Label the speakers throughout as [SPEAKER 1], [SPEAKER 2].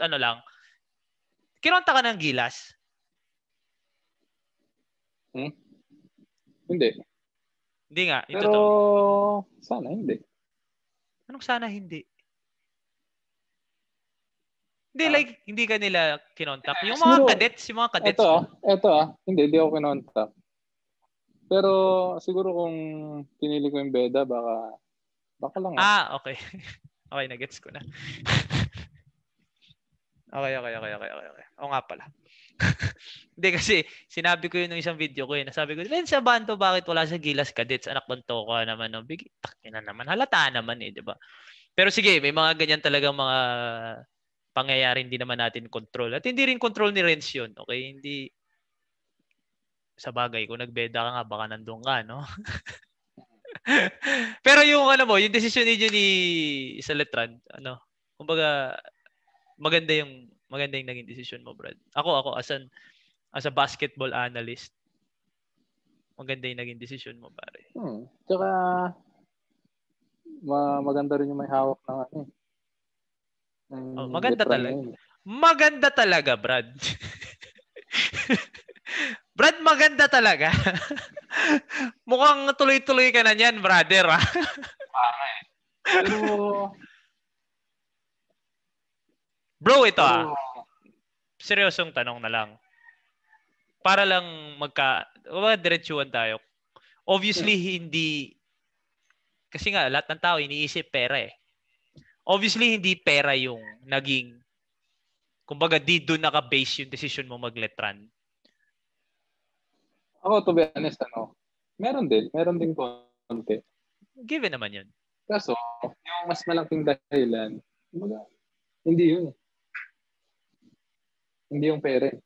[SPEAKER 1] ano lang, kinonta ka ng Gilas?
[SPEAKER 2] Hmm? Hindi. Hindi nga. Ito Pero, totoo. sana hindi.
[SPEAKER 1] Anong sana hindi? Hindi, uh, like, hindi ka nila kinontak. Eh, yung mga siguro, cadets, yung mga cadets. Ito ah,
[SPEAKER 2] ito ah. Hindi, hindi ako kinontak. Pero siguro kung pinili ko yung Beda, baka, baka lang. Ah,
[SPEAKER 1] ah okay. okay, nag-gets ko na. Okay, okay, okay, okay, okay. okay. O nga pala. Hindi kasi sinabi ko yun ng isang video ko eh. Nasabi ko, Len sa banto bakit wala sa Gilas Cadets? Anak ng Toka naman. No? Big, takin na naman. Halata naman eh, di ba? Pero sige, may mga ganyan talaga mga pangyayari hindi naman natin control. At hindi rin control ni Renz yun. Okay, hindi sa bagay kung nagbeda ka nga baka nandoon ka no pero yung ano mo yung decision niyo ni sa Letran ano kumbaga maganda yung maganda yung naging decision mo, Brad. Ako ako as an as a basketball analyst, maganda yung naging decision mo, pare.
[SPEAKER 2] Hmm. Tsaka ma- maganda rin yung may hawak ng ano.
[SPEAKER 1] Eh. oh, maganda talaga. Yun. Maganda talaga, Brad. Brad, maganda talaga. Mukhang tuloy-tuloy ka na niyan, brother. Ah. Pero Bro, ito ah. Seryosong tanong na lang. Para lang magka... Wala, diretsuan tayo. Obviously, hmm. hindi... Kasi nga, lahat ng tao iniisip pera eh. Obviously, hindi pera yung naging... Kumbaga, di doon naka-base yung decision mo mag-letran.
[SPEAKER 2] Ako, to be honest, ano, meron din. Meron din konti. Given naman yun. Kaso, yung mas malaking dahilan, hindi yun. Eh. Hindi yung parent.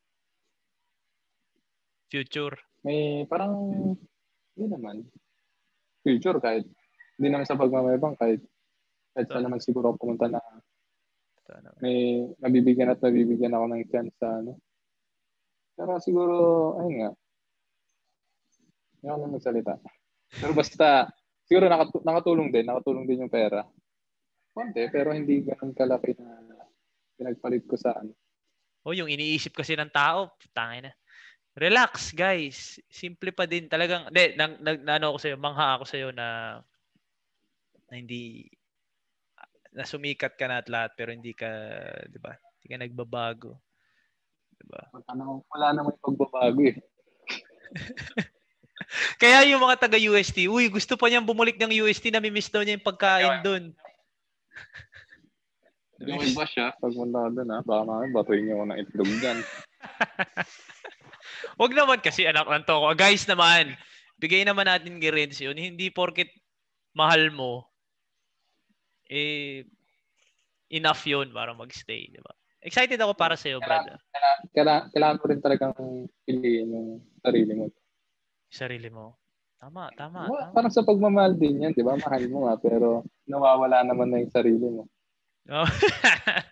[SPEAKER 2] Future. May parang, hindi naman. Future kahit. Hindi naman sa pagmamayabang kahit. Kahit so, pa naman siguro pumunta na may nabibigyan at nabibigyan ako ng chance sa ano. Pero siguro, ayun nga. Hindi ako na magsalita. Pero basta, siguro nakat- nakatulong din. Nakatulong din yung pera. Konti, pero hindi ganun kalaki na pinagpalit ko sa ano
[SPEAKER 1] oh, yung iniisip kasi ng tao, tangay na. Relax, guys. Simple pa din talagang. Hindi, nang, nang, ano ako sa'yo, mangha ako sa sa'yo na, na hindi, na sumikat ka na at lahat pero hindi ka, di ba? Hindi ka nagbabago. Di ba?
[SPEAKER 2] Wala na namang pagbabago eh.
[SPEAKER 1] Kaya yung mga taga-UST, uy, gusto pa niyang bumalik ng UST, nami-miss daw niya yung pagkain doon. Gawin ba
[SPEAKER 2] siya? Pag mula doon ha, ah. baka mga batuin niyo ako ng itlog dyan.
[SPEAKER 1] Huwag naman kasi anak ng toko. Ah, guys naman, bigay naman natin kay Renz yun. Hindi porket
[SPEAKER 2] mahal mo,
[SPEAKER 1] eh, enough yun para mag-stay. di ba? Excited ako para sa iyo, brad. Ah.
[SPEAKER 2] Kailangan, kailangan mo rin talagang piliin yung sarili mo. Sarili mo. Tama, tama, well, diba? tama. Parang sa pagmamahal din yan, di ba? Mahal mo nga, pero nawawala naman na yung sarili mo. Oh.